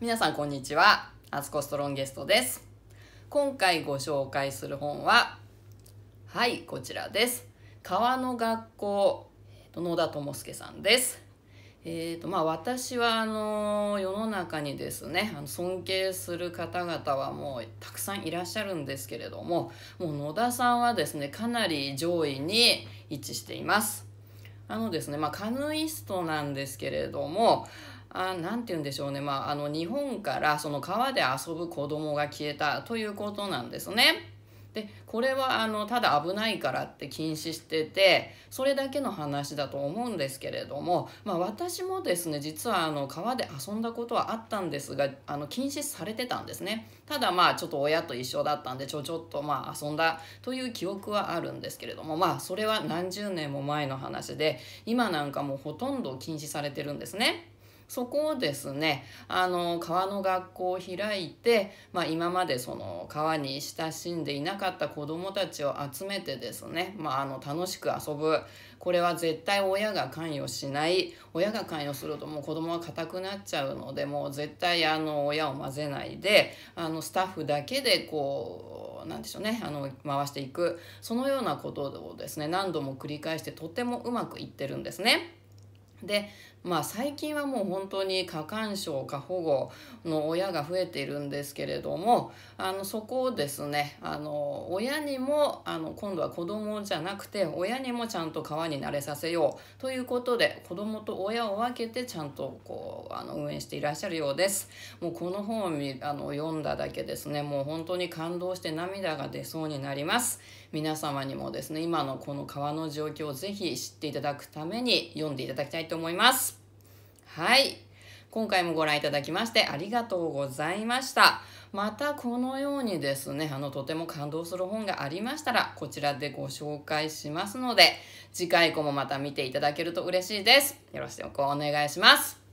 皆さんこんにちは。アツコストロンゲストです。今回ご紹介する本は、はい、こちらです。川の学校、野田智介さんです。えーとまあ、私はあの世の中にですねあの尊敬する方々はもうたくさんいらっしゃるんですけれどももう野田さんはですねかなり上位に位置しています。あのですねまあ、カヌイストなんですけれどもあなんて言うんでしょうね、まあ、あの日本からその川で遊ぶ子供が消えたということなんですね。でこれはあのただ危ないからって禁止しててそれだけの話だと思うんですけれども、まあ、私もですね実はあの川で遊んだことはあったんですがあの禁止されてたんですねただまあちょっと親と一緒だったんでちょちょっとまあ遊んだという記憶はあるんですけれどもまあそれは何十年も前の話で今なんかもうほとんど禁止されてるんですね。そこをですねあの川の学校を開いて、まあ、今までその川に親しんでいなかった子どもたちを集めてですね、まあ、あの楽しく遊ぶこれは絶対親が関与しない親が関与するともう子どもは硬くなっちゃうのでもう絶対あの親を混ぜないであのスタッフだけでこうなんでしょうねあの回していくそのようなことをですね何度も繰り返してとてもうまくいってるんですね。でまあ最近はもう本当に過干渉過保護の親が増えているんですけれどもあのそこをですねあの親にもあの今度は子供じゃなくて親にもちゃんと川に慣れさせようということで子供と親を分けてちゃんとこうあの運営していらっしゃるようです。もうこの本をあの読んだだけですねもう本当に感動して涙が出そうになります。皆様にもですね今のこの川の状況をぜひ知っていただくために読んでいただきたいと思います。はい。今回もご覧いただきましてありがとうございました。またこのようにですね、あの、とても感動する本がありましたら、こちらでご紹介しますので、次回以降もまた見ていただけると嬉しいです。よろしくお願いします。